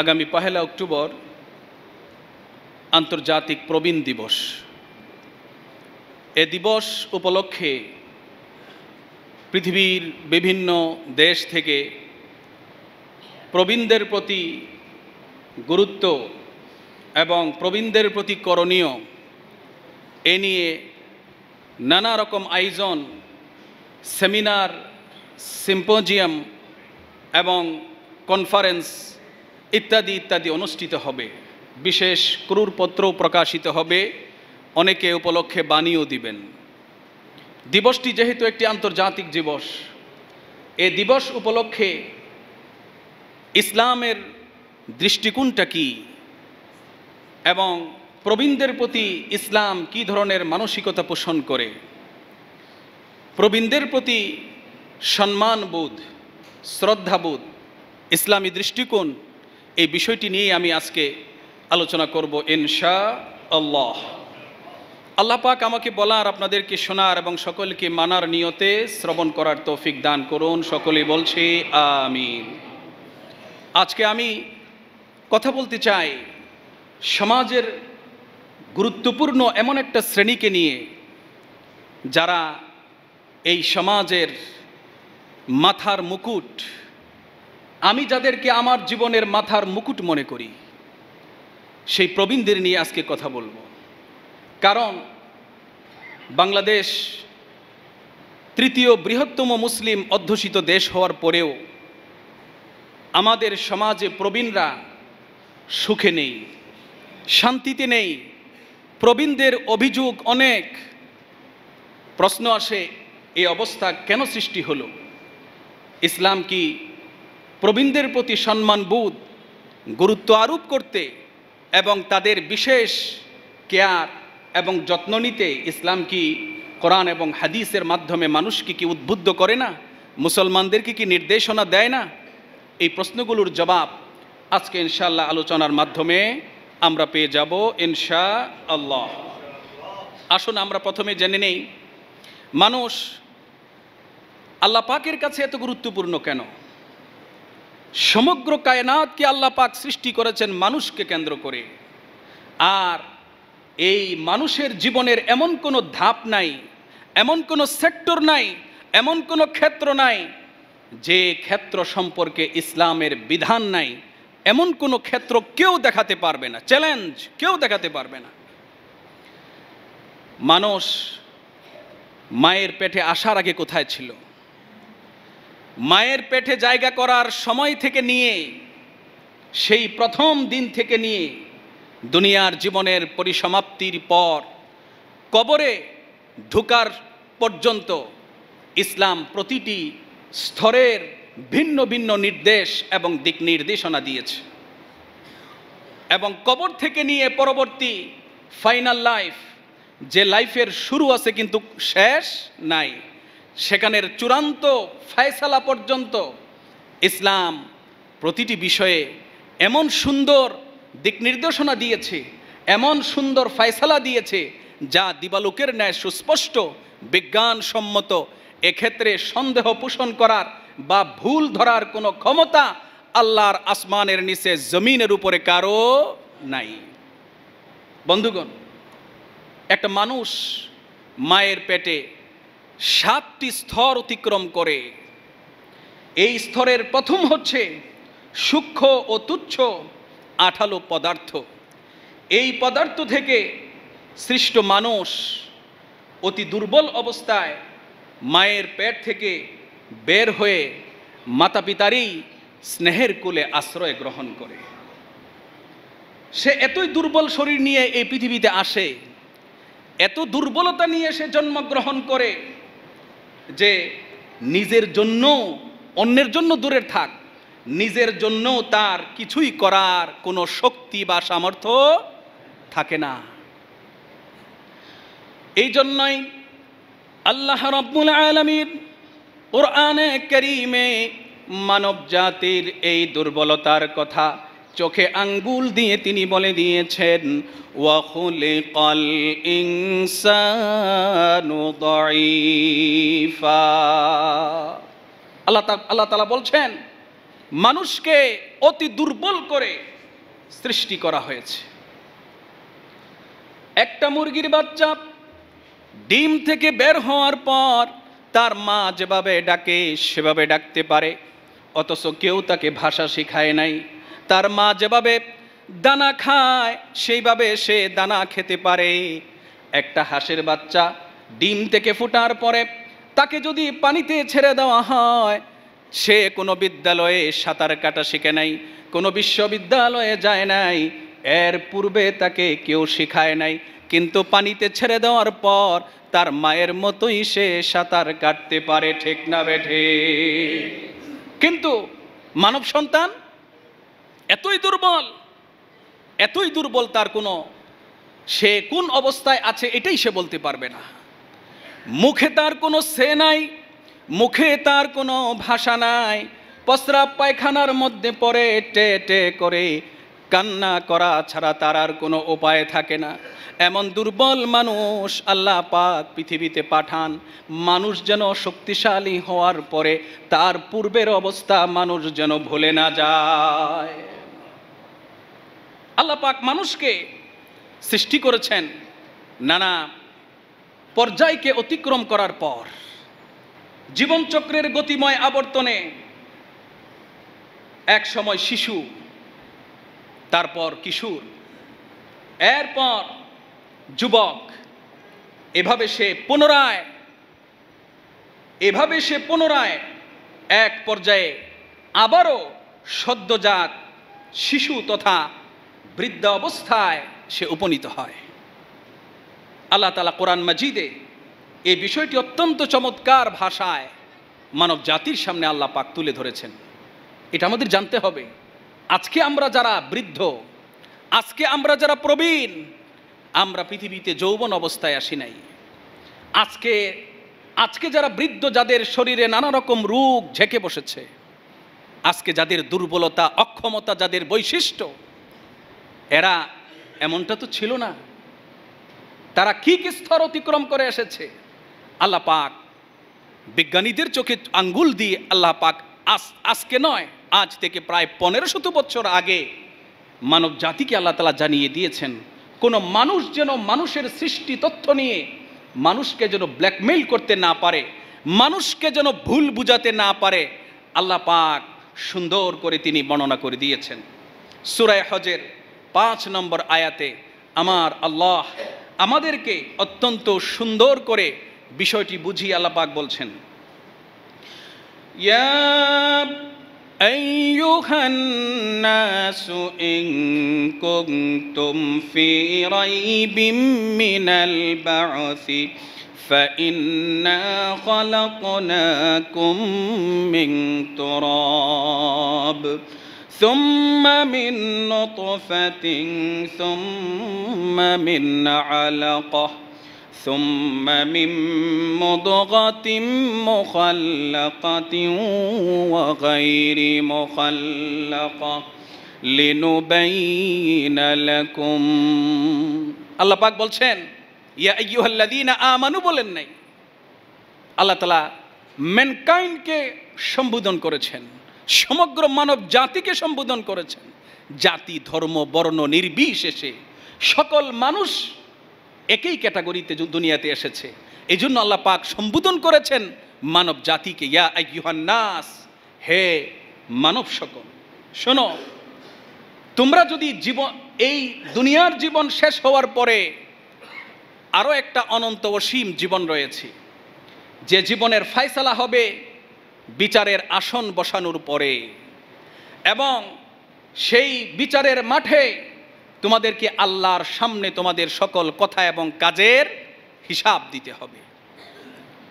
আগামী পহেলা অক্টোবর আন্তর্জাতিক প্রবীণ দিবস এ দিবস উপলক্ষে পৃথিবীর বিভিন্ন দেশ থেকে প্রবীণদের প্রতি গুরুত্ব এবং প্রবীণদের প্রতি করণীয় এ নিয়ে নানা রকম আয়োজন সেমিনার সিম্পোজিয়াম এবং কনফারেন্স ইত্যাদি ইত্যাদি অনুষ্ঠিত হবে বিশেষ ক্রুরপত্র প্রকাশিত হবে অনেকে উপলক্ষে বাণীও দিবেন দিবসটি যেহেতু একটি আন্তর্জাতিক দিবস এ দিবস উপলক্ষে ইসলামের দৃষ্টিকোণটা কি এবং প্রবীণদের প্রতি ইসলাম কি ধরনের মানসিকতা পোষণ করে প্রবীণদের প্রতি সম্মানবোধ শ্রদ্ধাবোধ ইসলামী দৃষ্টিকোণ এই বিষয়টি নিয়ে আমি আজকে আলোচনা করব ইনশা আল্লাহ আল্লাহ পাক আমাকে বলার আপনাদেরকে শোনার এবং সকলকে মানার নিয়তে শ্রবণ করার তৌফিক দান করুন সকলে বলছে আমিন আজকে আমি কথা বলতে চাই সমাজের গুরুত্বপূর্ণ এমন একটা শ্রেণীকে নিয়ে যারা এই সমাজের মাথার মুকুট আমি যাদেরকে আমার জীবনের মাথার মুকুট মনে করি সেই প্রবীণদের নিয়ে আজকে কথা বলবো কারণ বাংলাদেশ তৃতীয় বৃহত্তম মুসলিম অধ্যুষিত দেশ হওয়ার পরেও আমাদের সমাজে প্রবীণরা সুখে নেই শান্তিতে নেই প্রবীণদের অভিযোগ অনেক প্রশ্ন আসে এই অবস্থা কেন সৃষ্টি হলো ইসলাম কি প্রবীণদের প্রতি বোধ গুরুত্ব আরোপ করতে এবং তাদের বিশেষ কেয়ার এবং যত্ন নিতে ইসলাম কি কোরআন এবং হাদিসের মাধ্যমে মানুষকে কি উদ্বুদ্ধ করে না মুসলমানদেরকে কি নির্দেশনা দেয় না এই প্রশ্নগুলোর জবাব আজকে ইনশাল্লাহ আলোচনার মাধ্যমে আমরা পেয়ে যাব ইনশা আল্লাহ আসুন আমরা প্রথমে জেনে নেই মানুষ আল্লাহ পাকের কাছে এত গুরুত্বপূর্ণ কেন সমগ্র কায়নাতকে আল্লাহ পাক সৃষ্টি করেছেন মানুষকে কেন্দ্র করে আর এই মানুষের জীবনের এমন কোনো ধাপ নাই এমন কোনো সেক্টর নাই এমন কোনো ক্ষেত্র নাই যে ক্ষেত্র সম্পর্কে ইসলামের বিধান নাই এমন কোনো ক্ষেত্র কেউ দেখাতে পারবে না চ্যালেঞ্জ কেউ দেখাতে পারবে না মানুষ মায়ের পেটে আসার আগে কোথায় ছিল মায়ের পেটে জায়গা করার সময় থেকে নিয়ে সেই প্রথম দিন থেকে নিয়ে দুনিয়ার জীবনের পরিসমাপ্তির পর কবরে ঢুকার পর্যন্ত ইসলাম প্রতিটি স্তরের ভিন্ন ভিন্ন নির্দেশ এবং দিক নির্দেশনা দিয়েছে এবং কবর থেকে নিয়ে পরবর্তী ফাইনাল লাইফ যে লাইফের শুরু আছে কিন্তু শেষ নাই সেখানের চূড়ান্ত ফয়সালা পর্যন্ত ইসলাম প্রতিটি বিষয়ে এমন সুন্দর দিক নির্দেশনা দিয়েছে এমন সুন্দর ফয়সালা দিয়েছে যা দিবালোকের ন্যায় সুস্পষ্ট বিজ্ঞানসম্মত এক্ষেত্রে সন্দেহ পোষণ করার বা ভুল ধরার কোনো ক্ষমতা আল্লাহর আসমানের নিচে জমিনের উপরে কারো নাই বন্ধুগণ একটা মানুষ মায়ের পেটে সাতটি স্তর অতিক্রম করে এই স্তরের প্রথম হচ্ছে সূক্ষ্ম ও তুচ্ছ আঠালো পদার্থ এই পদার্থ থেকে সৃষ্ট মানুষ অতি দুর্বল অবস্থায় মায়ের পেট থেকে বের হয়ে মাতা পিতারই স্নেহের কোলে আশ্রয় গ্রহণ করে সে এতই দুর্বল শরীর নিয়ে এই পৃথিবীতে আসে এত দুর্বলতা নিয়ে সে জন্মগ্রহণ করে যে নিজের জন্য অন্যের জন্য দূরের থাক নিজের জন্য তার কিছুই করার কোনো শক্তি বা সামর্থ্য থাকে না এই জন্যই আল্লাহ রব্বুল আলমীর কোরআনে করিমে মানব জাতির এই দুর্বলতার কথা চোখে আঙ্গুল দিয়ে তিনি বলে দিয়েছেন ওয়াকুলে কল ইংসানুদইফা আল্লাহ আল্লাহ তালা বলছেন মানুষকে অতি দুর্বল করে সৃষ্টি করা হয়েছে একটা মুরগির বাচ্চা ডিম থেকে বের হওয়ার পর তার মা যেভাবে ডাকে সেভাবে ডাকতে পারে অথচ কেউ তাকে ভাষা শেখায় নাই তার মা যেভাবে দানা খায় সেইভাবে সে দানা খেতে পারে একটা হাঁসের বাচ্চা ডিম থেকে ফুটার পরে তাকে যদি পানিতে ছেড়ে দেওয়া হয় সে কোনো বিদ্যালয়ে সাঁতার কাটা শিখে নাই কোনো বিশ্ববিদ্যালয়ে যায় নাই এর পূর্বে তাকে কেউ শেখায় নাই কিন্তু পানিতে ছেড়ে দেওয়ার পর তার মায়ের মতোই সে সাঁতার কাটতে পারে ঠিক না বেঠে কিন্তু মানব সন্তান এতই দুর্বল এতই দুর্বল তার কোনো সে কোন অবস্থায় আছে এটাই সে বলতে পারবে না মুখে তার কোনো সে নাই মুখে তার কোনো ভাষা নাই পসরা পায়খানার মধ্যে পড়ে টে টে করে কান্না করা ছাড়া তার আর কোনো উপায় থাকে না এমন দুর্বল মানুষ আল্লাহ পাক পৃথিবীতে পাঠান মানুষ যেন শক্তিশালী হওয়ার পরে তার পূর্বের অবস্থা মানুষ যেন ভুলে না যায় আল্লাহ পাক মানুষকে সৃষ্টি করেছেন নানা পর্যায়কে অতিক্রম করার পর জীবনচক্রের গতিময় আবর্তনে এক সময় শিশু তারপর কিশোর এরপর যুবক এভাবে সে পুনরায় এভাবে সে পুনরায় এক পর্যায়ে আবারও সদ্যজাত শিশু তথা বৃদ্ধ অবস্থায় সে উপনীত হয় আল্লাহ তালা কোরআন মাজিদে এই বিষয়টি অত্যন্ত চমৎকার ভাষায় মানব জাতির সামনে আল্লাহ পাক তুলে ধরেছেন এটা আমাদের জানতে হবে আজকে আমরা যারা বৃদ্ধ আজকে আমরা যারা প্রবীণ আমরা পৃথিবীতে যৌবন অবস্থায় আসি নাই আজকে আজকে যারা বৃদ্ধ যাদের শরীরে নানা রকম রোগ ঝেঁকে বসেছে আজকে যাদের দুর্বলতা অক্ষমতা যাদের বৈশিষ্ট্য এরা এমনটা তো ছিল না তারা কি কি স্তর অতিক্রম করে এসেছে আল্লাহ পাক বিজ্ঞানীদের চোখে আঙ্গুল দিয়ে আল্লাহ পাক আস আজকে নয় আজ থেকে প্রায় পনেরো শত বছর আগে মানব জাতিকে আল্লাহ তালা জানিয়ে দিয়েছেন কোনো মানুষ যেন মানুষের সৃষ্টি তথ্য নিয়ে মানুষকে যেন ব্ল্যাকমেইল করতে না পারে মানুষকে যেন ভুল বুঝাতে না পারে আল্লাহ পাক সুন্দর করে তিনি বর্ণনা করে দিয়েছেন সুরায় হজের পাঁচ নম্বর আয়াতে আমার আল্লাহ আমাদেরকে অত্যন্ত সুন্দর করে বিষয়টি বুঝি আল্লাপাক বলছেন أيها الناس إن ثم من نطفة ثم من علقة ثم من مضغة مخلقة وغير مخلقة لنبين لكم আল্লাহ পাক বলছেন ইয়া আইয়ুহাল্লাযীনা আমানু বলেন নাই আল্লাহ তাআলা ম্যানকাইন্ডকে সম্বোধন করেছেন সমগ্র মানব জাতিকে সম্বোধন করেছেন জাতি ধর্ম বর্ণ নির্বিশেষে সকল মানুষ একই ক্যাটাগরিতে দুনিয়াতে এসেছে এই জন্য আল্লাহ পাক সম্বোধন করেছেন মানব জাতিকে নাস হে মানব সকল শোনো তোমরা যদি জীবন এই দুনিয়ার জীবন শেষ হওয়ার পরে আরও একটা অনন্ত অসীম জীবন রয়েছে যে জীবনের ফায়সালা হবে বিচারের আসন বসানোর পরে এবং সেই বিচারের মাঠে তোমাদেরকে আল্লাহর সামনে তোমাদের সকল কথা এবং কাজের হিসাব দিতে হবে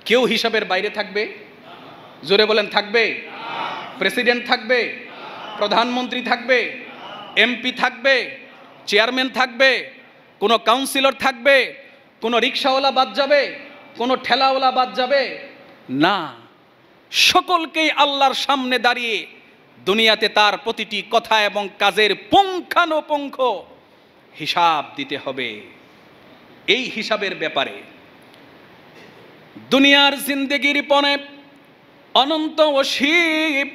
কেউ হিসাবের বাইরে থাকবে জোরে বলেন থাকবে প্রেসিডেন্ট থাকবে প্রধানমন্ত্রী থাকবে এমপি থাকবে চেয়ারম্যান থাকবে কোনো কাউন্সিলর থাকবে কোনো রিক্সাওয়ালা বাদ যাবে কোনো ঠেলাওয়ালা বাদ যাবে না সকলকেই আল্লাহর সামনে দাঁড়িয়ে দুনিয়াতে তার প্রতিটি কথা এবং কাজের পুঙ্খানুপুঙ্খ হিসাব দিতে হবে এই হিসাবের ব্যাপারে দুনিয়ার জিন্দেগির পণে অনন্ত অসীম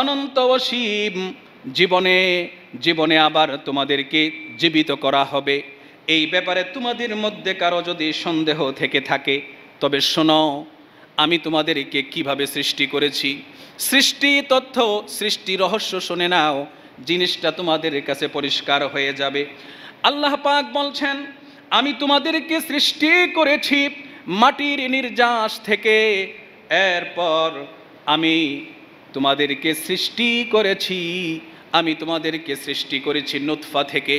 অনন্ত অসীম জীবনে জীবনে আবার তোমাদেরকে জীবিত করা হবে এই ব্যাপারে তোমাদের মধ্যে কারো যদি সন্দেহ থেকে থাকে তবে শোনো আমি তোমাদেরকে কিভাবে সৃষ্টি করেছি সৃষ্টি তথ্য সৃষ্টি রহস্য শুনে নাও জিনিসটা তোমাদের কাছে পরিষ্কার হয়ে যাবে আল্লাহ পাক বলছেন আমি তোমাদেরকে সৃষ্টি করেছি মাটির নির্যাস থেকে এরপর আমি তোমাদেরকে সৃষ্টি করেছি আমি তোমাদেরকে সৃষ্টি করেছি নুৎফা থেকে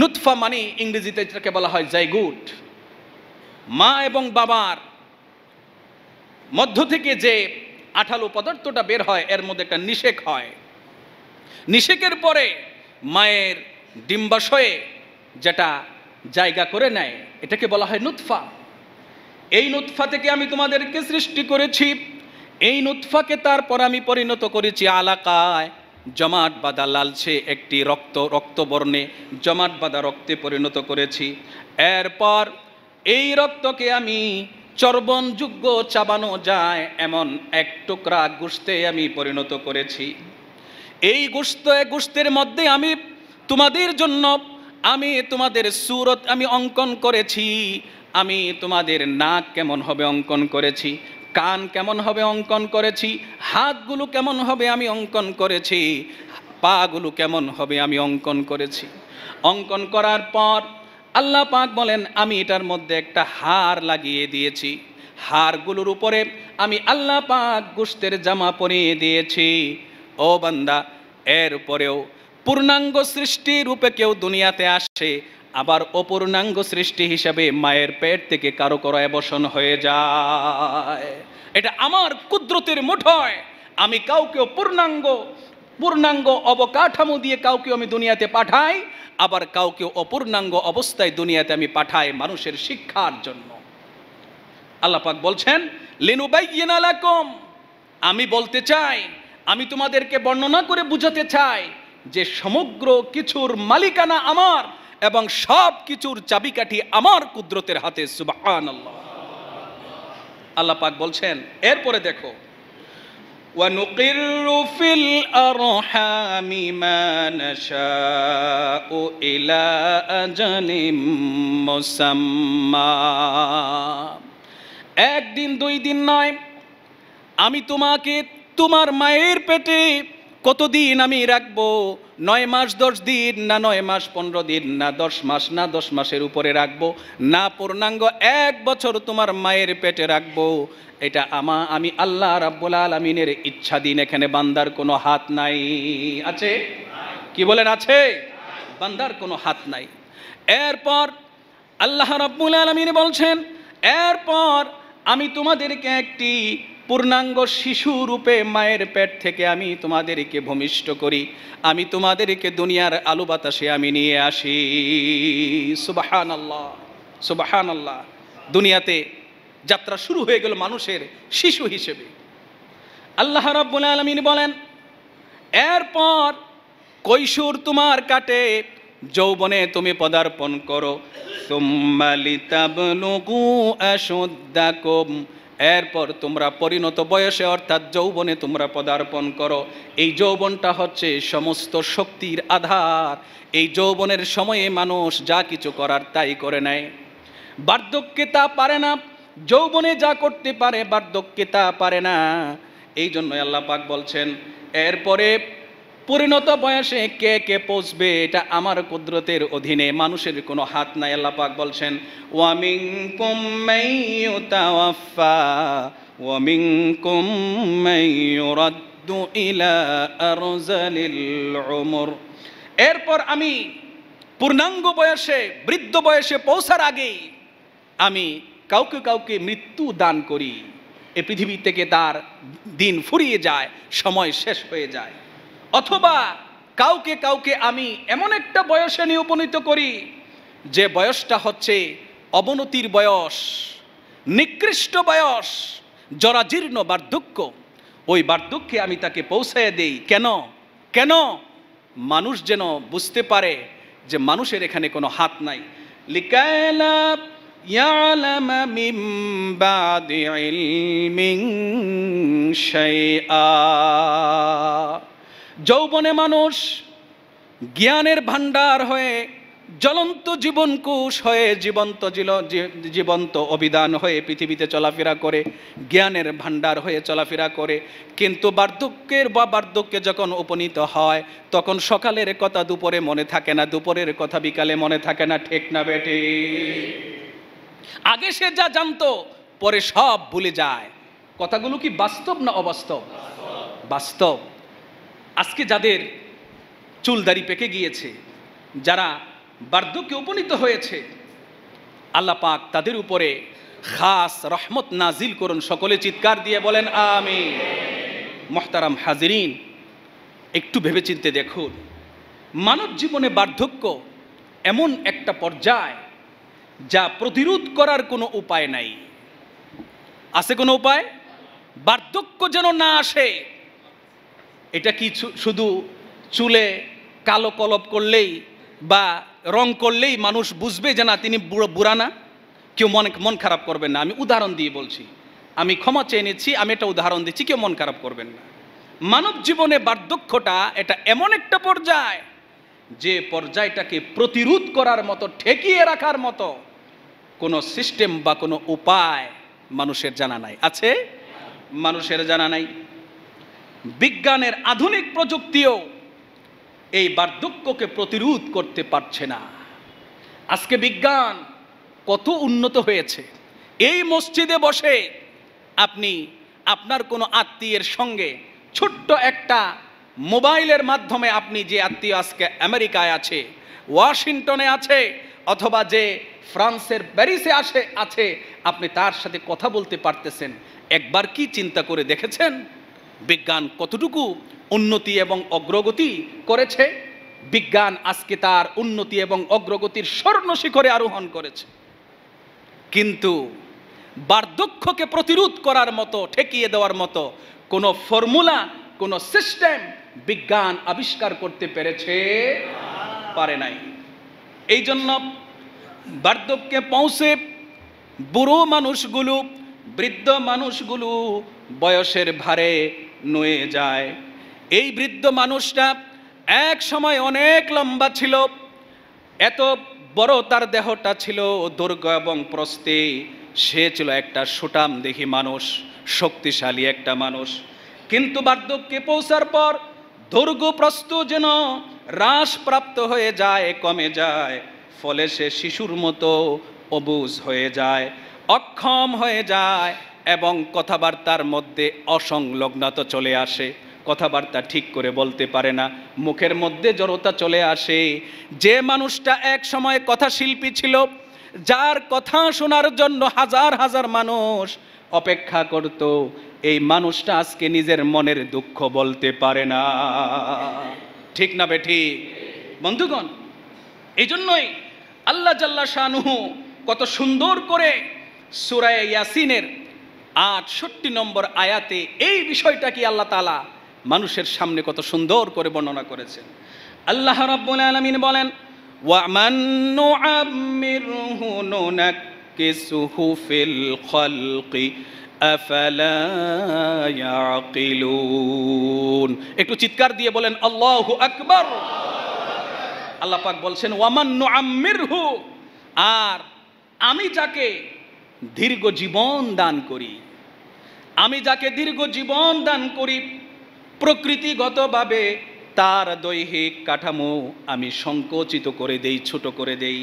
নুৎফা মানে ইংরেজিতে যেটাকে বলা হয় জাইগুট মা এবং বাবার মধ্য থেকে যে আঠালো পদার্থটা বের হয় এর মধ্যে একটা নিষেক হয় নিষেকের পরে মায়ের ডিম্বাশয়ে যেটা জায়গা করে নেয় এটাকে বলা হয় নুৎফা এই নুৎফা থেকে আমি তোমাদেরকে সৃষ্টি করেছি এই নুৎফাকে তারপর আমি পরিণত করেছি আলাকায় জমাট বাদা লালছে একটি রক্ত রক্তবর্ণে জমাট বাঁধা রক্তে পরিণত করেছি এরপর এই রক্তকে আমি চর্বণযোগ্য চাবানো যায় এমন এক টুকরা গুস্তে আমি পরিণত করেছি এই গোস্ত গোস্তের মধ্যে আমি তোমাদের জন্য আমি তোমাদের সুরত আমি অঙ্কন করেছি আমি তোমাদের নাক কেমন হবে অঙ্কন করেছি কান কেমন হবে অঙ্কন করেছি হাতগুলো কেমন হবে আমি অঙ্কন করেছি পাগুলো কেমন হবে আমি অঙ্কন করেছি অঙ্কন করার পর আল্লাহ পাক বলেন আমি এটার মধ্যে একটা হার লাগিয়ে দিয়েছি হারগুলোর উপরে আমি আল্লাহ পাক গোস্তের জামা পরিয়ে দিয়েছি ও বান্দা এর পরেও পূর্ণাঙ্গ সৃষ্টি রূপে কেউ দুনিয়াতে আসে আবার অপূর্ণাঙ্গ সৃষ্টি হিসাবে মায়ের পেট থেকে কারো কারো অবসন হয়ে যায় এটা আমার কুদরতের মুঠোয় আমি কাউকে পূর্ণাঙ্গ পূর্ণাঙ্গ অবকাঠামো দিয়ে কাউকে আমি দুনিয়াতে পাঠাই আবার কাউকে অপূর্ণাঙ্গ অবস্থায় দুনিয়াতে আমি পাঠাই মানুষের শিক্ষার জন্য আল্লাপাক বলছেন লিনুবাইয়ালাকম আমি বলতে চাই আমি তোমাদেরকে বর্ণনা করে বুঝাতে চাই যে সমগ্র কিছুর মালিকানা আমার এবং সব কিছুর চাবিকাঠি আমার কুদরতের হাতে সুবাহ আল্লাপাক বলছেন এরপরে দেখো ونقر في الأرحام ما نشاء إلى أجل مسمى একদিন দুই দিন নয় আমি তোমাকে তোমার মায়ের পেটে কতদিন আমি রাখবো নয় মাস দশ দিন না নয় মাস পনেরো দিন না দশ মাস না দশ মাসের উপরে রাখবো না পূর্ণাঙ্গ এক বছর তোমার মায়ের পেটে রাখবো এটা আমা আমি আল্লাহ রাব্বুল আলমিনের ইচ্ছাধীন এখানে বান্দার কোনো হাত নাই আছে কি বলেন আছে বান্দার কোনো হাত নাই এরপর আল্লাহ রাব্বুল আলমিন বলছেন এরপর আমি তোমাদেরকে একটি পূর্ণাঙ্গ শিশু রূপে মায়ের পেট থেকে আমি তোমাদেরকে ভূমিষ্ঠ করি আমি তোমাদেরকে দুনিয়ার আলু বাতাসে আমি নিয়ে আসি সুবাহান আল্লাহ সুবাহান আল্লাহ দুনিয়াতে যাত্রা শুরু হয়ে গেল মানুষের শিশু হিসেবে আল্লাহ রাব্বুল আলমিন বলেন এরপর কৈশোর তোমার কাটে যৌবনে তুমি পদার্পণ করো এরপর তোমরা পরিণত বয়সে অর্থাৎ যৌবনে তোমরা পদার্পণ করো এই যৌবনটা হচ্ছে সমস্ত শক্তির আধার এই যৌবনের সময়ে মানুষ যা কিছু করার তাই করে নেয় বার্ধক্যে তা পারে না যৌবনে যা করতে পারে বার্ধক্যে তা পারে না এই জন্য আল্লাপাক পাক বলছেন এরপরে পরিণত বয়সে কে কে পৌঁছবে এটা আমার কুদরতের অধীনে মানুষের কোনো হাত নাই আল্লাহ পাক বলছেন ওয়ামিং কুমাইয়ুতাওয়াফা ওয়ামিং কুমাইয়ুরাদ্দু ইলা এরপর আমি পূর্ণাঙ্গ বয়সে বৃদ্ধ বয়সে পৌঁছার আগেই আমি কাউকে কাউকে মৃত্যু দান করি এ পৃথিবী থেকে তার দিন ফুরিয়ে যায় সময় শেষ হয়ে যায় অথবা কাউকে কাউকে আমি এমন একটা বয়সে নিয়ে উপনীত করি যে বয়সটা হচ্ছে অবনতির বয়স নিকৃষ্ট বয়স জরাজীর্ণ বার্ধক্য ওই বার্ধক্যে আমি তাকে পৌঁছায় দেই কেন কেন মানুষ যেন বুঝতে পারে যে মানুষের এখানে কোনো হাত নাই লিকায়লা يعلم من بعد علم شيئا যৌবনে মানুষ জ্ঞানের ভাণ্ডার হয়ে জ্বলন্ত জীবন কুশ হয়ে জীবন্ত জীবন্ত অভিধান হয়ে পৃথিবীতে চলাফেরা করে জ্ঞানের ভাণ্ডার হয়ে চলাফেরা করে কিন্তু বার্ধক্যের বা বার্ধক্যে যখন উপনীত হয় তখন সকালের কথা দুপুরে মনে থাকে না দুপুরের কথা বিকালে মনে থাকে না ঠেক না বেটে আগে সে যা জানতো পরে সব ভুলে যায় কথাগুলো কি বাস্তব না অবাস্তব বাস্তব আজকে যাদের চুলদারি পেকে গিয়েছে যারা বার্ধক্যে উপনীত হয়েছে আল্লাহ পাক তাদের উপরে খাস রহমত নাজিল করুন সকলে চিৎকার দিয়ে বলেন আমি মোহতারাম হাজিরিন একটু ভেবেচিন্তে দেখুন মানব জীবনে বার্ধক্য এমন একটা পর্যায় যা প্রতিরোধ করার কোনো উপায় নাই আছে কোনো উপায় বার্ধক্য যেন না আসে এটা কি শুধু চুলে কালো কলপ করলেই বা রং করলেই মানুষ বুঝবে যে না তিনি বুড়া না কেউ মন মন খারাপ করবেন না আমি উদাহরণ দিয়ে বলছি আমি ক্ষমা চেয়ে নিচ্ছি আমি এটা উদাহরণ দিচ্ছি কেউ মন খারাপ করবেন না মানব জীবনে বার্ধক্যটা এটা এমন একটা পর্যায় যে পর্যায়টাকে প্রতিরোধ করার মতো ঠেকিয়ে রাখার মতো কোনো সিস্টেম বা কোনো উপায় মানুষের জানা নাই আছে মানুষের জানা নাই বিজ্ঞানের আধুনিক প্রযুক্তিও এই বার্ধক্যকে প্রতিরোধ করতে পারছে না আজকে বিজ্ঞান কত উন্নত হয়েছে এই মসজিদে বসে আপনি আপনার কোনো আত্মীয়ের সঙ্গে ছোট্ট একটা মোবাইলের মাধ্যমে আপনি যে আত্মীয় আজকে আমেরিকায় আছে ওয়াশিংটনে আছে অথবা যে ফ্রান্সের প্যারিসে আসে আছে আপনি তার সাথে কথা বলতে পারতেছেন একবার কি চিন্তা করে দেখেছেন বিজ্ঞান কতটুকু উন্নতি এবং অগ্রগতি করেছে বিজ্ঞান আজকে তার উন্নতি এবং অগ্রগতির স্বর্ণ শিখরে আরোহণ করেছে কিন্তু বার্ধক্যকে প্রতিরোধ করার মতো ঠেকিয়ে দেওয়ার মতো কোনো ফর্মুলা কোনো সিস্টেম বিজ্ঞান আবিষ্কার করতে পেরেছে পারে নাই এই জন্য বার্ধক্যে পৌঁছে বুড়ো মানুষগুলো বৃদ্ধ মানুষগুলো বয়সের ভারে নুয়ে যায় এই বৃদ্ধ মানুষটা এক সময় অনেক লম্বা ছিল এত বড় তার দেহটা ছিল দুর্গ এবং প্রস্তে সে ছিল একটা সুটাম দেখি মানুষ শক্তিশালী একটা মানুষ কিন্তু বার্ধক্যে পৌঁছার পর দুর্গপ্রস্ত যেন হ্রাসপ্রাপ্ত হয়ে যায় কমে যায় ফলে সে শিশুর মতো অবুজ হয়ে যায় অক্ষম হয়ে যায় এবং কথাবার্তার মধ্যে অসংলগ্নতা চলে আসে কথাবার্তা ঠিক করে বলতে পারে না মুখের মধ্যে জড়তা চলে আসে যে মানুষটা এক সময় কথা শিল্পী ছিল যার কথা শোনার জন্য হাজার হাজার মানুষ অপেক্ষা করত এই মানুষটা আজকে নিজের মনের দুঃখ বলতে পারে না ঠিক না বেঠি বন্ধুগণ এই জন্যই আল্লাহ জাল্লা শাহনুহু কত সুন্দর করে সুরায় ইয়াসিনের আটষট্টি নম্বর আয়াতে এই বিষয়টা কি আল্লাহ তালা মানুষের সামনে কত সুন্দর করে বর্ণনা করেছেন আল্লাহ রব্বুল আলমিন বলেন ওয়ামান্নু আমিরহু নুনাক্কিসুহু ফিল খালকি আফালা ইয়াকিলুন একটু চিৎকার দিয়ে বলেন আল্লাহু আকবার আল্লাহ পাক বলছেন ওয়ামান নুআম্মিরহু আর আমি যাকে দীর্ঘ জীবন দান করি আমি যাকে দীর্ঘ জীবন দান করি প্রকৃতিগতভাবে তার দৈহিক কাঠামো আমি সংকোচিত করে দেই ছোট করে দেই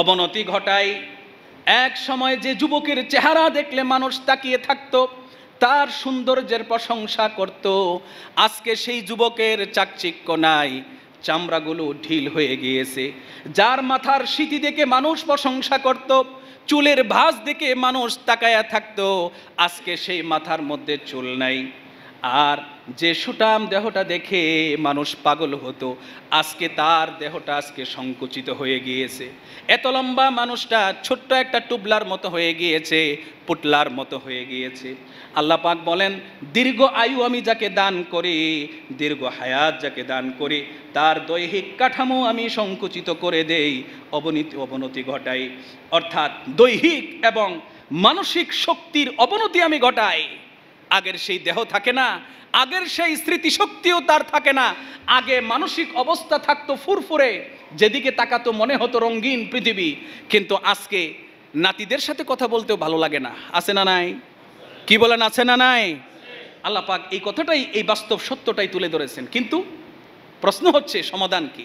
অবনতি ঘটাই এক সময় যে যুবকের চেহারা দেখলে মানুষ তাকিয়ে থাকত তার সৌন্দর্যের প্রশংসা করত আজকে সেই যুবকের চাকচিক্য নাই চামড়াগুলো ঢিল হয়ে গিয়েছে যার মাথার স্মৃতি দেখে মানুষ প্রশংসা করত চুলের ভাঁজ দেখে মানুষ তাকায়া থাকত আজকে সেই মাথার মধ্যে চুল নাই আর যে সুটাম দেহটা দেখে মানুষ পাগল হতো আজকে তার দেহটা আজকে সংকুচিত হয়ে গিয়েছে এত লম্বা মানুষটা ছোট্ট একটা টুবলার মতো হয়ে গিয়েছে পুটলার মতো হয়ে গিয়েছে আল্লাহ পাক বলেন দীর্ঘ আয়ু আমি যাকে দান করি দীর্ঘ হায়াত যাকে দান করি তার দৈহিক কাঠামো আমি সংকুচিত করে দেই অবনীতি অবনতি ঘটাই অর্থাৎ দৈহিক এবং মানসিক শক্তির অবনতি আমি ঘটাই আগের সেই দেহ থাকে না আগের সেই স্মৃতিশক্তিও তার থাকে না আগে মানসিক অবস্থা থাকতো ফুরফুরে যেদিকে তাকাতো মনে হতো রঙিন পৃথিবী কিন্তু আজকে নাতিদের সাথে কথা বলতেও ভালো লাগে না আছে না নাই কি বলেন আছে না নাই আল্লাহ পাক এই কথাটাই এই বাস্তব সত্যটাই তুলে ধরেছেন কিন্তু প্রশ্ন হচ্ছে সমাধান কি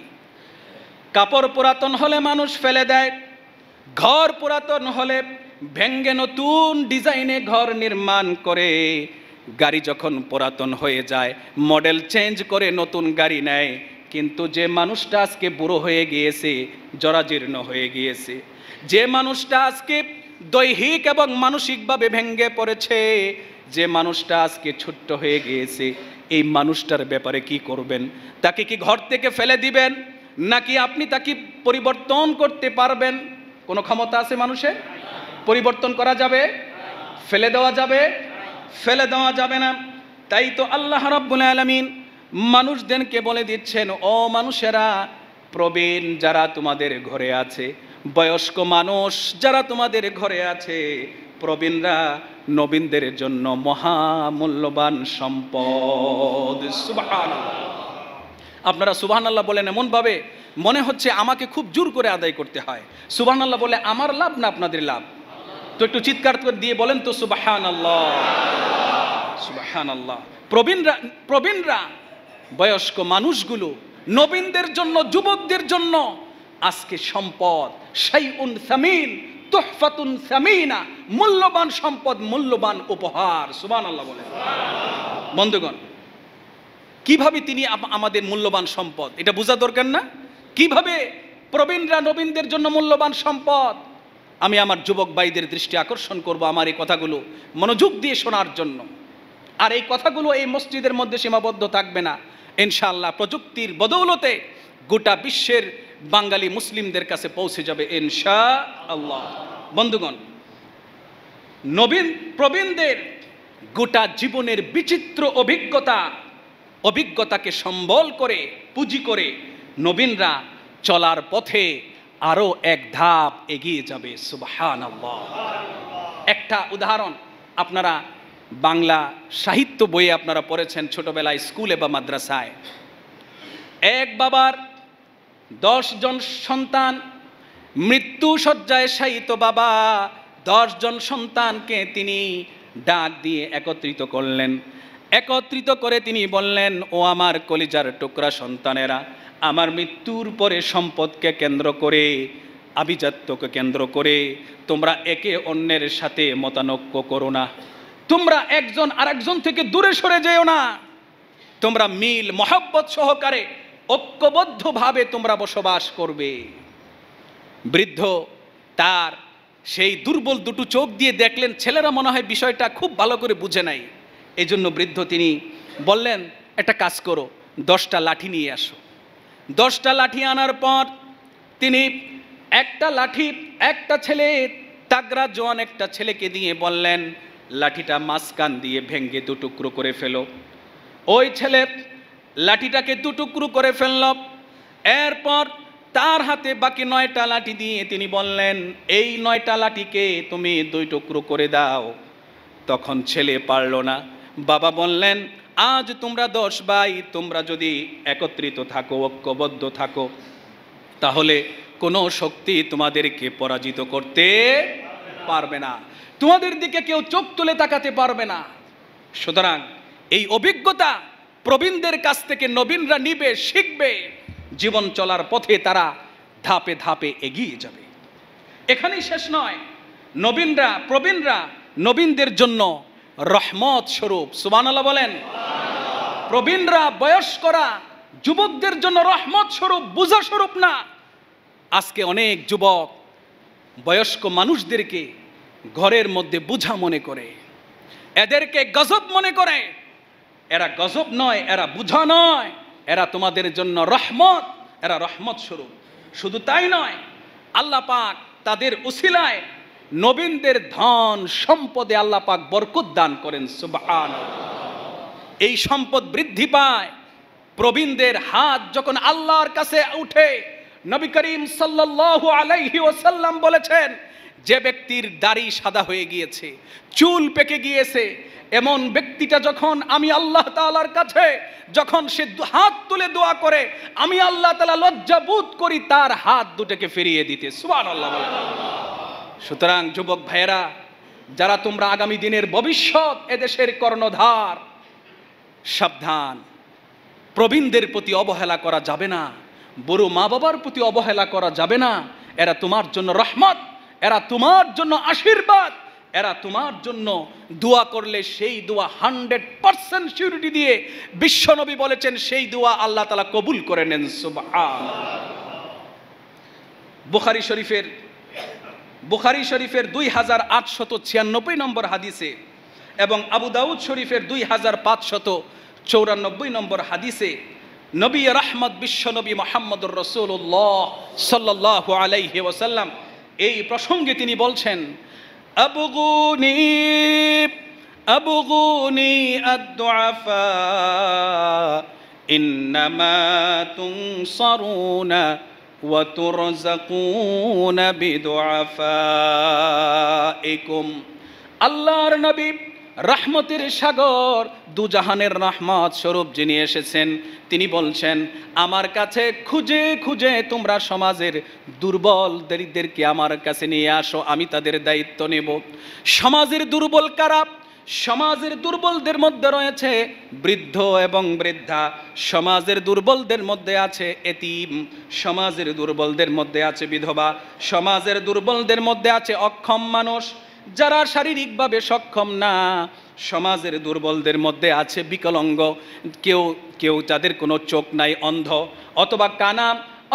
কাপড় পুরাতন হলে মানুষ ফেলে দেয় ঘর পুরাতন হলে ভেঙ্গে নতুন ডিজাইনে ঘর নির্মাণ করে গাড়ি যখন পুরাতন হয়ে যায় মডেল চেঞ্জ করে নতুন গাড়ি নেয় কিন্তু যে মানুষটা আজকে বুড়ো হয়ে গিয়েছে জরাজীর্ণ হয়ে গিয়েছে যে মানুষটা আজকে দৈহিক এবং মানসিকভাবে ভেঙ্গে পড়েছে যে মানুষটা আজকে ছোট্ট হয়ে গিয়েছে এই মানুষটার ব্যাপারে কি করবেন তাকে কি ঘর থেকে ফেলে দিবেন নাকি আপনি তাকে পরিবর্তন করতে পারবেন কোনো ক্ষমতা আছে মানুষের পরিবর্তন করা যাবে ফেলে দেওয়া যাবে ফেলে দেওয়া যাবে না তাই তো আল্লাহ রব্বুল আলমিন মানুষদেরকে বলে দিচ্ছেন ও মানুষেরা প্রবীণ যারা তোমাদের ঘরে আছে বয়স্ক মানুষ যারা তোমাদের ঘরে আছে প্রবীণরা নবীনদের জন্য মহামূল্যবান সম্পদ সুবাহান আপনারা সুবহান আল্লাহ বলেন এমনভাবে মনে হচ্ছে আমাকে খুব জোর করে আদায় করতে হয় সুবহান আল্লাহ বলে আমার লাভ না আপনাদের লাভ তো একটু চিৎকার করে দিয়ে বলেন তো সুবাহান আল্লাহ সুবাহান আল্লাহ প্রবীণরা প্রবীণরা বয়স্ক মানুষগুলো নবীনদের জন্য যুবকদের জন্য আজকে সম্পদ সেই উন সামিন তোহফাতুন সামিনা মূল্যবান সম্পদ মূল্যবান উপহার সুবান আল্লাহ বলে বন্ধুগণ কিভাবে তিনি আমাদের মূল্যবান সম্পদ এটা বোঝা দরকার না কিভাবে প্রবীণরা নবীনদের জন্য মূল্যবান সম্পদ আমি আমার যুবক ভাইদের দৃষ্টি আকর্ষণ করব আমার এই কথাগুলো মনোযোগ দিয়ে শোনার জন্য আর এই কথাগুলো এই মসজিদের মধ্যে সীমাবদ্ধ থাকবে না ইনশাল্লাহ প্রযুক্তির বদৌলতে গোটা বিশ্বের বাঙালি মুসলিমদের কাছে পৌঁছে যাবে ইনশা আল্লাহ বন্ধুগণ নবীন প্রবীণদের গোটা জীবনের বিচিত্র অভিজ্ঞতা অভিজ্ঞতাকে সম্বল করে পুঁজি করে নবীনরা চলার পথে আরও এক ধাপ এগিয়ে যাবে সুবাহান একটা উদাহরণ আপনারা বাংলা সাহিত্য বইয়ে আপনারা পড়েছেন ছোটবেলায় স্কুলে বা মাদ্রাসায় এক বাবার দশজন সন্তান মৃত্যু সজ্জায় সাহিত বাবা দশজন সন্তানকে তিনি ডাক দিয়ে একত্রিত করলেন একত্রিত করে তিনি বললেন ও আমার কলিজার টুকরা সন্তানেরা আমার মৃত্যুর পরে সম্পদকে কেন্দ্র করে আভিজাত্যকে কেন্দ্র করে তোমরা একে অন্যের সাথে মতানক্য করো না তোমরা একজন আরেকজন থেকে দূরে সরে যেও না তোমরা মিল মহব্বত সহকারে ঐক্যবদ্ধভাবে তোমরা বসবাস করবে বৃদ্ধ তার সেই দুর্বল দুটো চোখ দিয়ে দেখলেন ছেলেরা মনে হয় বিষয়টা খুব ভালো করে বুঝে নাই এই বৃদ্ধ তিনি বললেন একটা কাজ করো দশটা লাঠি নিয়ে আসো দশটা লাঠি আনার পর তিনি একটা লাঠি একটা ছেলে তাগরা জোয়ান একটা ছেলেকে দিয়ে বললেন লাঠিটা মাঝখান দিয়ে ভেঙ্গে দুটুকরো করে ফেলো ওই ছেলে লাঠিটাকে দুটুকরো করে ফেলল এরপর তার হাতে বাকি নয়টা লাঠি দিয়ে তিনি বললেন এই নয়টা লাঠিকে তুমি দুই টুকরো করে দাও তখন ছেলে পারল না বাবা বললেন আজ তোমরা দশ ভাই তোমরা যদি একত্রিত থাকো ঐক্যবদ্ধ থাকো তাহলে কোনো শক্তি তোমাদেরকে পরাজিত করতে পারবে না তোমাদের দিকে কেউ চোখ তুলে তাকাতে পারবে না সুতরাং এই অভিজ্ঞতা প্রবীণদের কাছ থেকে নবীনরা নিবে শিখবে জীবন চলার পথে তারা ধাপে ধাপে এগিয়ে যাবে এখানেই শেষ নয় নবীনরা প্রবীণরা নবীনদের জন্য রহমত স্বরূপ সুবানাল্লাহ বলেন প্রবীণরা বয়স্করা যুবকদের জন্য রহমত স্বরূপ বুঝা স্বরূপ না আজকে অনেক যুবক বয়স্ক মানুষদেরকে ঘরের মধ্যে বুঝা মনে করে এদেরকে গজব মনে করে এরা গজব নয় এরা বুঝা নয় এরা তোমাদের জন্য রহমত এরা রহমত স্বরূপ শুধু তাই নয় আল্লাহ পাক তাদের উসিলায় নবীনদের ধন সম্পদে আল্লাহ পাক বরকত দান করেন সুবাহান এই সম্পদ বৃদ্ধি পায় প্রবীণদের হাত যখন আল্লাহর কাছে উঠে নবী করিম সাল্লাল্লাহু আলাইহি ওসাল্লাম বলেছেন যে ব্যক্তির দাড়ি সাদা হয়ে গিয়েছে চুল পেকে গিয়েছে এমন ব্যক্তিটা যখন আমি আল্লাহ তালার কাছে যখন সে হাত তুলে দোয়া করে আমি আল্লাহ তালা লজ্জাবোধ করি তার হাত দুটোকে ফিরিয়ে দিতে সুবান আল্লাহ সুতরাং যুবক ভাইয়েরা যারা তোমরা আগামী দিনের ভবিষ্যৎ এদেশের কর্ণধার সাবধান প্রবীণদের প্রতি অবহেলা করা যাবে না বড় মা বাবার প্রতি অবহেলা করা যাবে না এরা তোমার জন্য রহমত এরা তোমার জন্য আশীর্বাদ এরা তোমার জন্য দোয়া করলে সেই দোয়া হান্ড্রেড পার্সেন্ট সিউরিটি দিয়ে বিশ্বনবী বলেছেন সেই দোয়া আল্লাহ তালা কবুল করে নেন সুবাহ বুখারি শরীফের বুখারি শরীফের দুই হাজার আটশত ছিয়ানব্বই নম্বর হাদিসে এবং আবু দাউদ শরীফের দুই হাজার পাঁচশত চৌরানব্বই নম্বর হাদিসে নবী রাহমত বিশ্বনবী মোহাম্মদুর রসুল্লাহ সাল্লাহ আলাইহি ওসাল্লাম এই প্রসঙ্গে তিনি বলছেন আবুগুনি আবগুনি ইন্নামা তুম সরুনা وترزقون بدعفائكم আল্লাহর নবী রাহমতের সাগর দুজাহানের রহমত স্বরূপ যিনি এসেছেন তিনি বলছেন আমার কাছে খুঁজে খুঁজে তোমরা সমাজের দুর্বল দরিদ্রদেরকে আমার কাছে নিয়ে আসো আমি তাদের দায়িত্ব নেব সমাজের দুর্বল কারা সমাজের দুর্বলদের মধ্যে রয়েছে বৃদ্ধ এবং বৃদ্ধা সমাজের দুর্বলদের মধ্যে আছে এতিম সমাজের দুর্বলদের মধ্যে আছে বিধবা সমাজের দুর্বলদের মধ্যে আছে অক্ষম মানুষ যারা শারীরিকভাবে সক্ষম না সমাজের দুর্বলদের মধ্যে আছে বিকলঙ্গ কেউ কেউ তাদের কোনো চোখ নাই অন্ধ অথবা কানা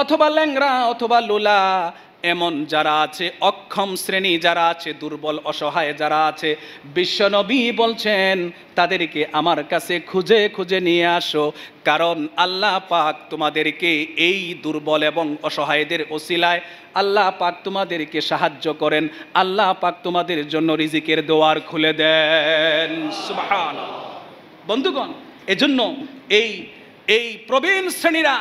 অথবা ল্যাংরা অথবা লোলা এমন যারা আছে অক্ষম শ্রেণী যারা আছে দুর্বল অসহায় যারা আছে বিশ্বনবী বলছেন তাদেরকে আমার কাছে খুঁজে খুঁজে নিয়ে আসো কারণ আল্লাহ পাক তোমাদেরকে এই দুর্বল এবং অসহায়দের ওসিলায় আল্লাহ পাক তোমাদেরকে সাহায্য করেন আল্লাহ পাক তোমাদের জন্য রিজিকের দোয়ার খুলে দেন বন্ধুগণ এজন্য এই এই প্রবীণ শ্রেণীরা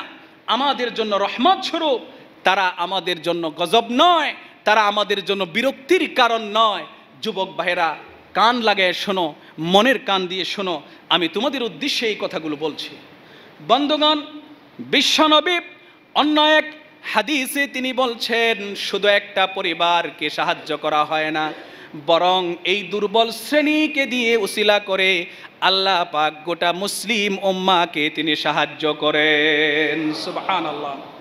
আমাদের জন্য রহমত স্বরূপ তারা আমাদের জন্য গজব নয় তারা আমাদের জন্য বিরক্তির কারণ নয় যুবক ভাইরা কান লাগায় শোনো মনের কান দিয়ে শোনো আমি তোমাদের উদ্দেশ্যে এই কথাগুলো বলছি বন্ধুগণ বিশ্বনবী অন্য এক হাদিসে তিনি বলছেন শুধু একটা পরিবারকে সাহায্য করা হয় না বরং এই দুর্বল শ্রেণীকে দিয়ে উসিলা করে আল্লাহ পাক গোটা মুসলিম ওম্মাকে তিনি সাহায্য করেন সুবহানাল্লাহ আল্লাহ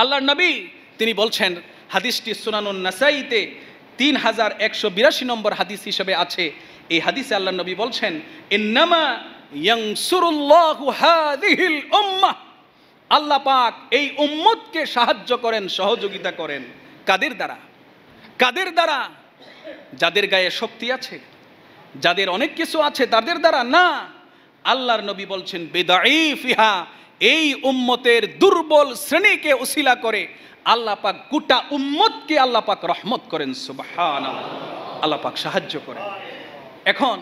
আল্লাহর নবী তিনি বলছেন হাদিসটি সুনানুন নাসাইতে তিন হাজার একশো বিরাশি নম্বর হাদিস হিসেবে আছে এই হাদিসে আল্লাহ নবী বলছেন আল্লাহ পাক এই উম্মতকে সাহায্য করেন সহযোগিতা করেন কাদের দ্বারা কাদের দ্বারা যাদের গায়ে শক্তি আছে যাদের অনেক কিছু আছে তাদের দ্বারা না আল্লাহর নবী বলছেন বেদাই ফিহা এই উম্মতের দুর্বল শ্রেণীকে উসিলা করে আল্লাহ পাক গোটা উম্মতকে আল্লাহ পাক রহমত করেন সুবাহান আল্লাহ পাক সাহায্য করেন এখন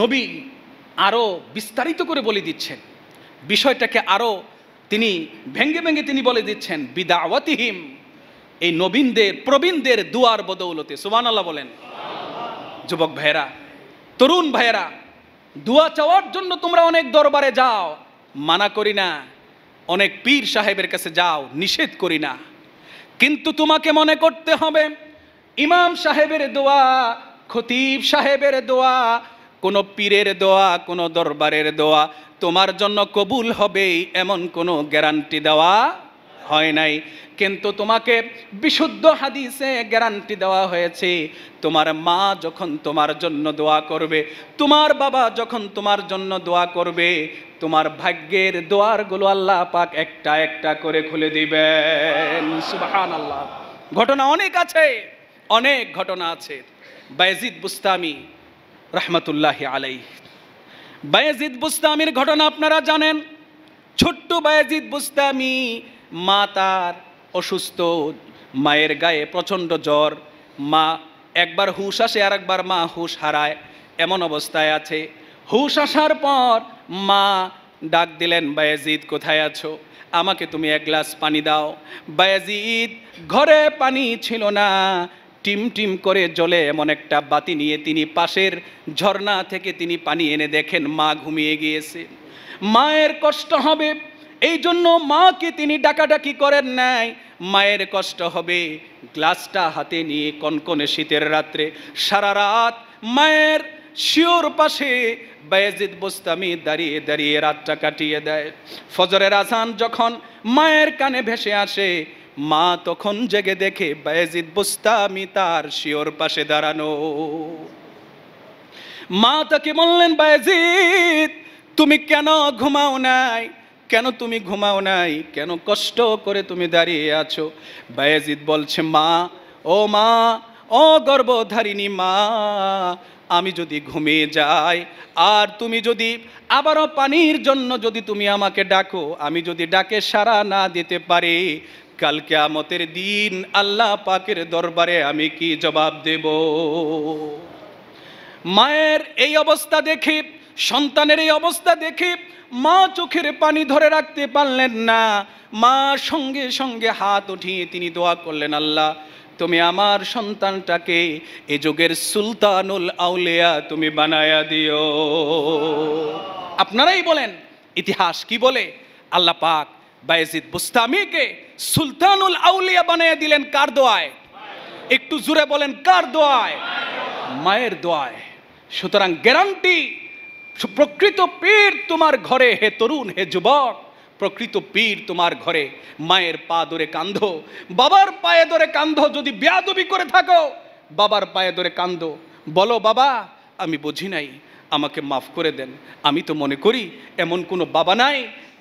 নবী আরও বিস্তারিত করে বলে দিচ্ছেন বিষয়টাকে আরও তিনি ভেঙ্গে ভেঙ্গে তিনি বলে দিচ্ছেন বিদাওয়াতিহীম এই নবীনদের প্রবীণদের দুয়ার বদৌলতে সুবান আল্লাহ বলেন যুবক ভাইয়েরা তরুণ ভাইয়েরা দুয়া চাওয়ার জন্য তোমরা অনেক দরবারে যাও মানা করি না অনেক পীর সাহেবের কাছে যাও নিষেধ করি না কিন্তু তোমাকে মনে করতে হবে ইমাম সাহেবের দোয়া খতিব সাহেবের দোয়া কোনো পীরের দোয়া কোনো দরবারের দোয়া তোমার জন্য কবুল হবে এমন কোনো গ্যারান্টি দেওয়া হয় নাই কিন্তু তোমাকে বিশুদ্ধ হাদিসে গ্যারান্টি দেওয়া হয়েছে তোমার মা যখন তোমার জন্য দোয়া করবে তোমার বাবা যখন তোমার জন্য দোয়া করবে তোমার ভাগ্যের দোয়ারগুলো আল্লাহ পাক একটা একটা করে খুলে দিবেন সুবাহান আল্লাহ ঘটনা অনেক আছে অনেক ঘটনা আছে বায়জিদ বুস্তামি রহমতুল্লাহ আলাই বায়জিদ বুস্তামির ঘটনা আপনারা জানেন ছোট্ট বায়জিদ বুস্তামি মা তার অসুস্থ মায়ের গায়ে প্রচণ্ড জ্বর মা একবার হুশ আসে আর একবার মা হুশ হারায় এমন অবস্থায় আছে হুশ আসার পর মা ডাক দিলেন বায়াজিদ কোথায় আছো আমাকে তুমি এক গ্লাস পানি দাও বায়াজিদ ঘরে পানি ছিল না টিম টিম করে জলে এমন একটা বাতি নিয়ে তিনি পাশের ঝর্ণা থেকে তিনি পানি এনে দেখেন মা ঘুমিয়ে গিয়েছে মায়ের কষ্ট হবে এই জন্য মাকে তিনি ডাকাডাকি করেন নাই মায়ের কষ্ট হবে গ্লাসটা হাতে নিয়ে কনকনে শীতের রাত্রে সারা রাত মায়ের শিওর পাশে বায়াজিদ বোস্তামি দাঁড়িয়ে দাঁড়িয়ে রাতটা কাটিয়ে দেয় ফজরের আসান যখন মায়ের কানে ভেসে আসে মা তখন জেগে দেখে বায়াজিদ বোস্তামি তার শিওর পাশে দাঁড়ানো মা তাকে বললেন বায়াজিদ তুমি কেন ঘুমাও নাই কেন তুমি ঘুমাও নাই কেন কষ্ট করে তুমি দাঁড়িয়ে আছো বায়াজিদ বলছে মা ও মা ও গর্বধারিণী মা আমি যদি ঘুমিয়ে যাই আর তুমি যদি আবারও পানির জন্য যদি তুমি আমাকে ডাকো আমি যদি ডাকে সারা না দিতে পারি কাল আমতের দিন আল্লাহ পাকের দরবারে আমি কি জবাব দেব মায়ের এই অবস্থা দেখে সন্তানের এই অবস্থা দেখে মা চোখের পানি ধরে রাখতে পারলেন না মা সঙ্গে সঙ্গে হাত উঠিয়ে তিনি দোয়া করলেন আল্লাহ তুমি আমার সন্তানটাকে এ যুগের সুলতানুল আউলিয়া তুমি বানায়া দিও আপনারাই বলেন ইতিহাস কি বলে আল্লাহ পাক বায়েজিদ বুস্তামিকে সুলতানুল আউলিয়া বানায়া দিলেন কার দোয়ায় একটু জুড়ে বলেন কার দোয়ায় মায়ের দোয়ায় সুতরাং গ্যারান্টি প্রকৃত পীর তোমার ঘরে হে তরুণ হে যুবক প্রকৃত পীর তোমার ঘরে মায়ের পা ধরে কান্ধ বাবার পায়ে ধরে কান্ধ যদি বেয়াদবি করে থাকো বাবার পায়ে ধরে কান্ধ বলো বাবা আমি বুঝি নাই আমাকে মাফ করে দেন আমি তো মনে করি এমন কোনো বাবা নাই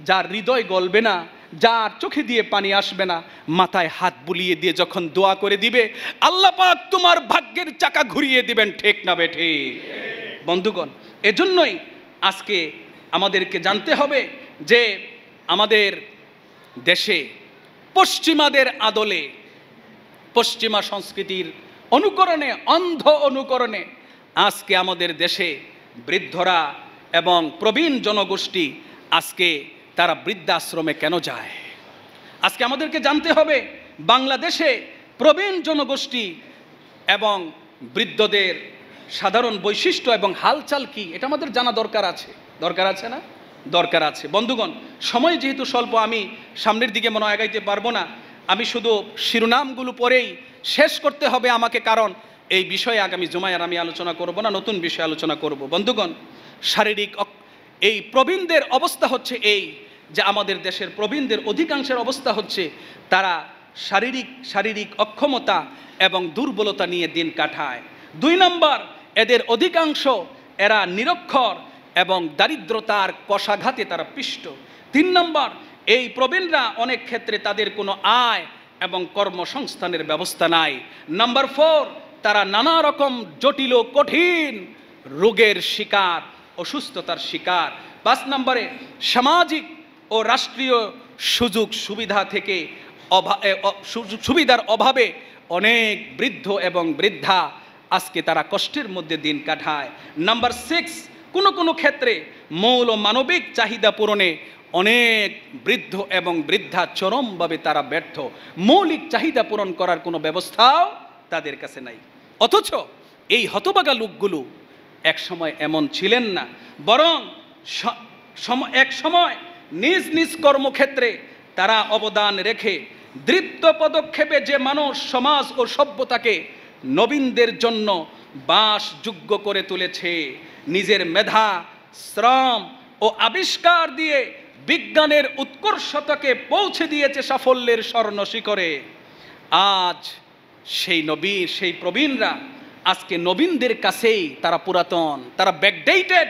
যার হৃদয় গলবে না যার চোখে দিয়ে পানি আসবে না মাথায় হাত বুলিয়ে দিয়ে যখন দোয়া করে দিবে আল্লাপাক তোমার ভাগ্যের চাকা ঘুরিয়ে দিবেন ঠিক না বেঠে বন্ধুগণ এজন্যই আজকে আমাদেরকে জানতে হবে যে আমাদের দেশে পশ্চিমাদের আদলে পশ্চিমা সংস্কৃতির অনুকরণে অন্ধ অনুকরণে আজকে আমাদের দেশে বৃদ্ধরা এবং প্রবীণ জনগোষ্ঠী আজকে তারা বৃদ্ধাশ্রমে কেন যায় আজকে আমাদেরকে জানতে হবে বাংলাদেশে প্রবীণ জনগোষ্ঠী এবং বৃদ্ধদের সাধারণ বৈশিষ্ট্য এবং হালচাল কি এটা আমাদের জানা দরকার আছে দরকার আছে না দরকার আছে বন্ধুগণ সময় যেহেতু স্বল্প আমি সামনের দিকে মনে আগাইতে পারবো না আমি শুধু শিরোনামগুলো পরেই শেষ করতে হবে আমাকে কারণ এই বিষয়ে আগামী আর আমি আলোচনা করব না নতুন বিষয়ে আলোচনা করব বন্ধুগণ শারীরিক এই প্রবীণদের অবস্থা হচ্ছে এই যে আমাদের দেশের প্রবীণদের অধিকাংশের অবস্থা হচ্ছে তারা শারীরিক শারীরিক অক্ষমতা এবং দুর্বলতা নিয়ে দিন কাটায় দুই নম্বর এদের অধিকাংশ এরা নিরক্ষর এবং দারিদ্রতার কষাঘাতে তারা পিষ্ট তিন নম্বর এই প্রবীণরা অনেক ক্ষেত্রে তাদের কোনো আয় এবং কর্মসংস্থানের ব্যবস্থা নাই নাম্বার ফোর তারা নানা রকম জটিল কঠিন রোগের শিকার অসুস্থতার শিকার পাঁচ নম্বরে সামাজিক ও রাষ্ট্রীয় সুযোগ সুবিধা থেকে সুবিধার অভাবে অনেক বৃদ্ধ এবং বৃদ্ধা আজকে তারা কষ্টের মধ্যে দিন কাটায় নাম্বার সিক্স কোনো কোনো ক্ষেত্রে মৌল মানবিক চাহিদা পূরণে অনেক বৃদ্ধ এবং বৃদ্ধা চরমভাবে তারা ব্যর্থ মৌলিক চাহিদা পূরণ করার কোনো ব্যবস্থাও তাদের কাছে নাই অথচ এই হতবাগা লোকগুলো এক সময় এমন ছিলেন না বরং এক সময় নিজ নিজ কর্মক্ষেত্রে তারা অবদান রেখে দৃপ্ত পদক্ষেপে যে মানুষ সমাজ ও সভ্যতাকে নবীনদের জন্য বাসযোগ্য করে তুলেছে নিজের মেধা শ্রম ও আবিষ্কার দিয়ে বিজ্ঞানের উৎকর্ষতাকে পৌঁছে দিয়েছে সাফল্যের স্বর্ণ শিখরে আজ সেই নবী সেই প্রবীণরা আজকে নবীনদের কাছেই তারা পুরাতন তারা ব্যাকডেটেড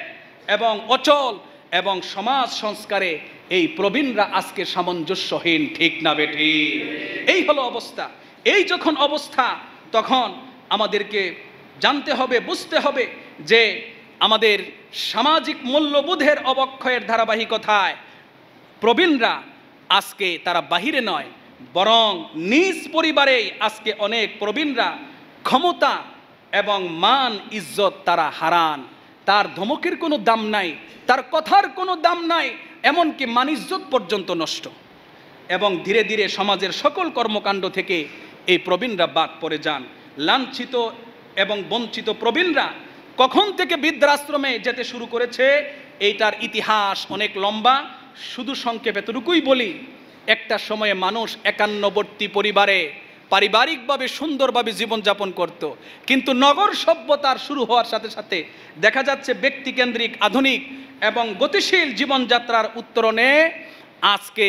এবং অচল এবং সমাজ সংস্কারে এই প্রবীণরা আজকে সামঞ্জস্যহীন ঠিক না বেঠি এই হলো অবস্থা এই যখন অবস্থা তখন আমাদেরকে জানতে হবে বুঝতে হবে যে আমাদের সামাজিক মূল্যবোধের অবক্ষয়ের ধারাবাহিকতায় প্রবীণরা আজকে তারা বাহিরে নয় বরং নিজ পরিবারেই আজকে অনেক প্রবীণরা ক্ষমতা এবং মান ইজ্জত তারা হারান তার ধমকের কোনো দাম নাই তার কথার কোনো দাম নাই এমনকি মান ইজ্জত পর্যন্ত নষ্ট এবং ধীরে ধীরে সমাজের সকল কর্মকাণ্ড থেকে এই প্রবীণরা বাদ পড়ে যান লাঞ্ছিত এবং বঞ্চিত প্রবীণরা কখন থেকে বৃদ্ধাশ্রমে যেতে শুরু করেছে এইটার ইতিহাস অনেক লম্বা শুধু সংক্ষেপে তরুকুই বলি একটা সময়ে মানুষ একান্নবর্তী পরিবারে পারিবারিকভাবে সুন্দরভাবে জীবনযাপন করত। কিন্তু নগর সভ্যতার শুরু হওয়ার সাথে সাথে দেখা যাচ্ছে ব্যক্তিকেন্দ্রিক আধুনিক এবং গতিশীল জীবনযাত্রার উত্তরণে আজকে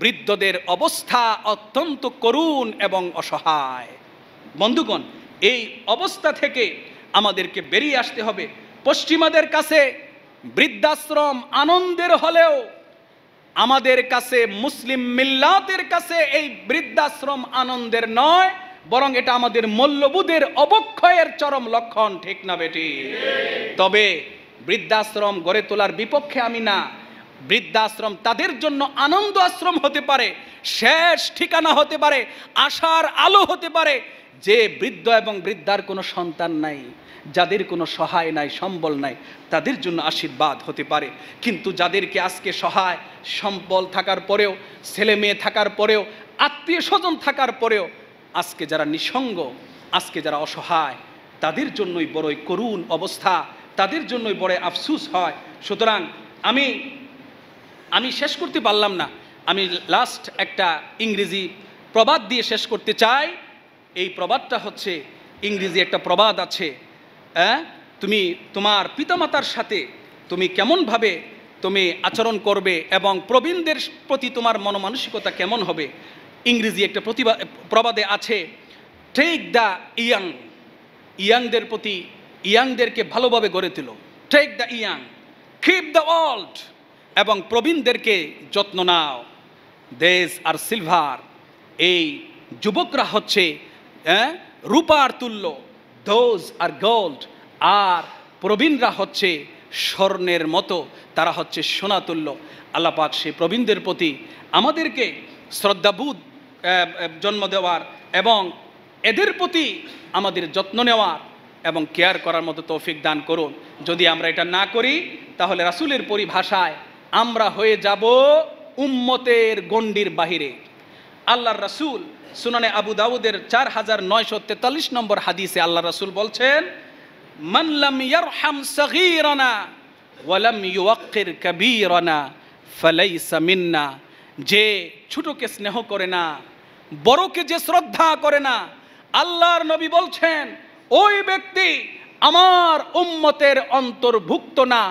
বৃদ্ধদের অবস্থা অত্যন্ত করুণ এবং অসহায় বন্ধুগণ এই অবস্থা থেকে আমাদেরকে বেরিয়ে আসতে হবে পশ্চিমাদের কাছে বৃদ্ধাশ্রম আনন্দের হলেও আমাদের কাছে মুসলিম মিল্লাতের কাছে এই বৃদ্ধাশ্রম আনন্দের নয় বরং এটা আমাদের মল্লবুদের অবক্ষয়ের চরম লক্ষণ ঠিক না বেটি তবে বৃদ্ধাশ্রম গড়ে তোলার বিপক্ষে আমি না বৃদ্ধাশ্রম তাদের জন্য আনন্দ আশ্রম হতে পারে শেষ ঠিকানা হতে পারে আশার আলো হতে পারে যে বৃদ্ধ এবং বৃদ্ধার কোনো সন্তান নাই যাদের কোনো সহায় নাই সম্বল নাই তাদের জন্য আশীর্বাদ হতে পারে কিন্তু যাদেরকে আজকে সহায় সম্বল থাকার পরেও ছেলে মেয়ে থাকার পরেও আত্মীয় স্বজন থাকার পরেও আজকে যারা নিঃসঙ্গ আজকে যারা অসহায় তাদের জন্যই বড়ই করুণ অবস্থা তাদের জন্যই বড় আফসুস হয় সুতরাং আমি আমি শেষ করতে পারলাম না আমি লাস্ট একটা ইংরেজি প্রবাদ দিয়ে শেষ করতে চাই এই প্রবাদটা হচ্ছে ইংরেজি একটা প্রবাদ আছে হ্যাঁ তুমি তোমার পিতামাতার সাথে তুমি কেমনভাবে তুমি আচরণ করবে এবং প্রবীণদের প্রতি তোমার মনমানসিকতা কেমন হবে ইংরেজি একটা প্রতিভা প্রবাদে আছে টেক দ্য ইয়াং ইয়াংদের প্রতি ইয়াংদেরকে ভালোভাবে গড়ে তুলো take the young keep the world এবং প্রবীণদেরকে যত্ন নাও দেশ আর সিলভার এই যুবকরা হচ্ছে হ্যাঁ, রূপার তুল্য দোজ আর গোল্ড আর প্রবীণরা হচ্ছে স্বর্ণের মতো তারা হচ্ছে সোনাতুল্য আল্লাপাক সে প্রবীণদের প্রতি আমাদেরকে শ্রদ্ধাবোধ জন্ম দেওয়ার এবং এদের প্রতি আমাদের যত্ন নেওয়ার এবং কেয়ার করার মতো তৌফিক দান করুন যদি আমরা এটা না করি তাহলে রাসুলের পরিভাষায় আমরা হয়ে যাব উম্মতের গণ্ডির বাহিরে আল্লাহর রাসুল সুনানে আবু দাউদের চার হাজার নয়শো তেতাল্লিশ নম্বর হাদিসে আল্লাহ রাসুল বলছেন মানলাম ইয়ারহাম সগীরানা ওয়ালাম ইউয়াক্কির কাবীরানা ফালাইসা মিন্না যে ছোটকে স্নেহ করে না বড়কে যে শ্রদ্ধা করে না আল্লাহর নবী বলছেন ওই ব্যক্তি আমার উম্মতের অন্তর্ভুক্ত না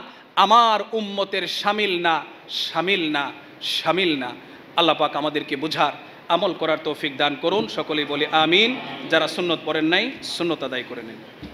আমার উম্মতের সামিল না সামিল না সামিল না আল্লাপাক আমাদেরকে বুঝার আমল করার তৌফিক দান করুন সকলেই বলে আমিন যারা সুন্নত পড়েন নাই সুন্নত আদায় করে নেন